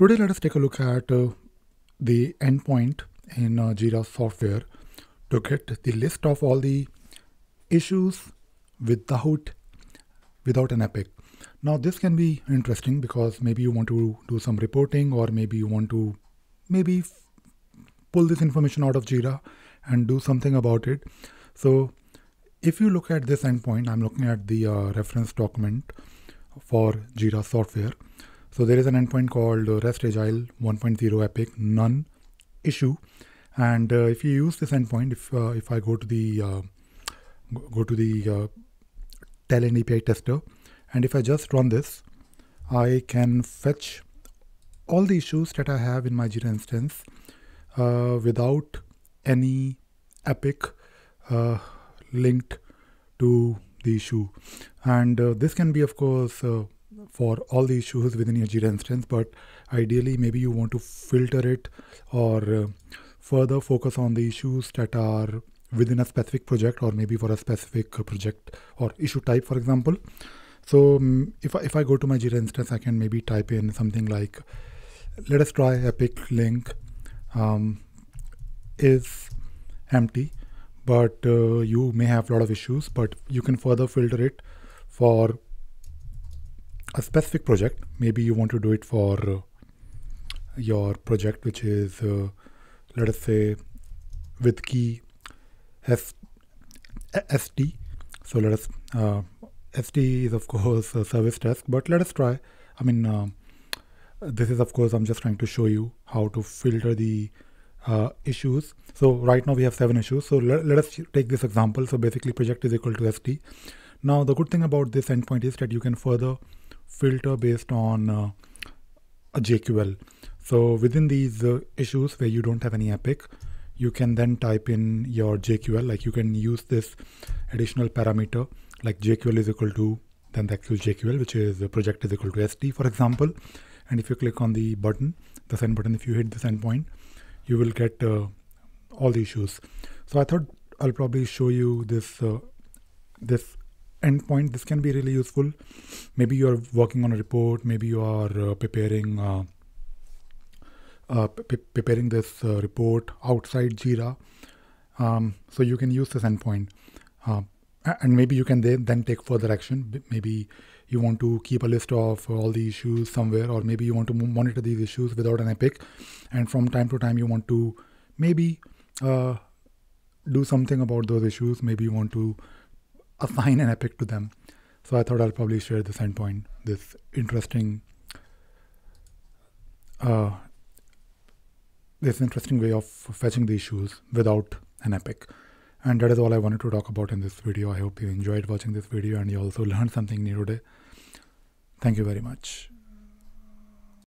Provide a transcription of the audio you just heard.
Today, let us take a look at uh, the endpoint in uh, Jira software to get the list of all the issues without without an epic. Now, this can be interesting because maybe you want to do some reporting or maybe you want to maybe pull this information out of Jira and do something about it. So if you look at this endpoint, I'm looking at the uh, reference document for Jira software. So there is an endpoint called uh, REST Agile 1.0 Epic None issue, and uh, if you use this endpoint, if uh, if I go to the uh, go to the uh, tell an API tester, and if I just run this, I can fetch all the issues that I have in my Jira instance uh, without any epic linked to the issue, and this can be of course for all the issues within your Jira instance, but ideally maybe you want to filter it or uh, further focus on the issues that are within a specific project or maybe for a specific uh, project or issue type, for example. So um, if I, if I go to my Jira instance, I can maybe type in something like, let us try epic link um, is empty, but uh, you may have a lot of issues, but you can further filter it for a specific project. Maybe you want to do it for uh, your project, which is, uh, let us say, with key S ST. So let us, uh, ST is of course a service desk, but let us try. I mean, uh, this is of course, I'm just trying to show you how to filter the uh, issues. So right now we have seven issues. So let, let us take this example. So basically project is equal to ST. Now the good thing about this endpoint is that you can further filter based on uh, a JQL. So within these uh, issues where you don't have any epic, you can then type in your JQL, like you can use this additional parameter, like JQL is equal to, then the actual JQL, which is the project is equal to SD, for example. And if you click on the button, the send button, if you hit the send point, you will get uh, all the issues. So I thought I'll probably show you this, uh, this endpoint this can be really useful maybe you are working on a report maybe you are uh, preparing uh, uh, preparing this uh, report outside jira um, so you can use this endpoint um, and maybe you can then take further action maybe you want to keep a list of all the issues somewhere or maybe you want to monitor these issues without an epic and from time to time you want to maybe uh, do something about those issues maybe you want to assign an epic to them. So I thought I'll probably share this endpoint, this interesting, uh, this interesting way of fetching these shoes without an epic. And that is all I wanted to talk about in this video. I hope you enjoyed watching this video and you also learned something new today. Thank you very much.